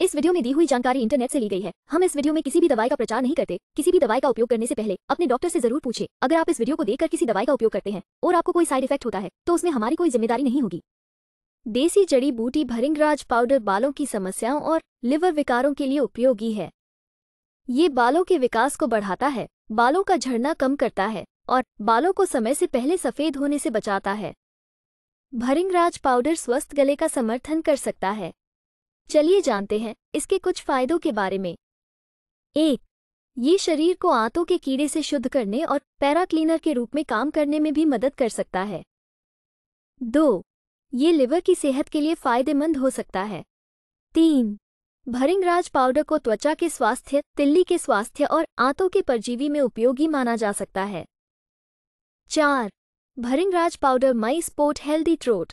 इस वीडियो में दी हुई जानकारी इंटरनेट से ली गई है हम इस वीडियो में किसी भी दवाई का प्रचार नहीं करते किसी भी दवाई का उपयोग करने से पहले अपने डॉक्टर से जरूर पूछे अगर आप इस वीडियो को देखकर किसी दवाई का उपयोग करते हैं और आपको कोई साइड इफेक्ट होता है तो उसमें हमारी कोई जिम्मेदारी नहीं होगी देसी जड़ी बूटी भरिंगराज पाउडर बालों की समस्याओं और लिवर विकारों के लिए उपयोगी है ये बालों के विकास को बढ़ाता है बालों का झड़ना कम करता है और बालों को समय से पहले सफेद होने से बचाता है भरिंगराज पाउडर स्वस्थ गले का समर्थन कर सकता है चलिए जानते हैं इसके कुछ फायदों के बारे में एक ये शरीर को आंतों के कीड़े से शुद्ध करने और पैरा क्लीनर के रूप में काम करने में भी मदद कर सकता है दो ये लिवर की सेहत के लिए फायदेमंद हो सकता है तीन भरिंगराज पाउडर को त्वचा के स्वास्थ्य तिल्ली के स्वास्थ्य और आंतों के परजीवी में उपयोगी माना जा सकता है चार bhringraj powder may support healthy trout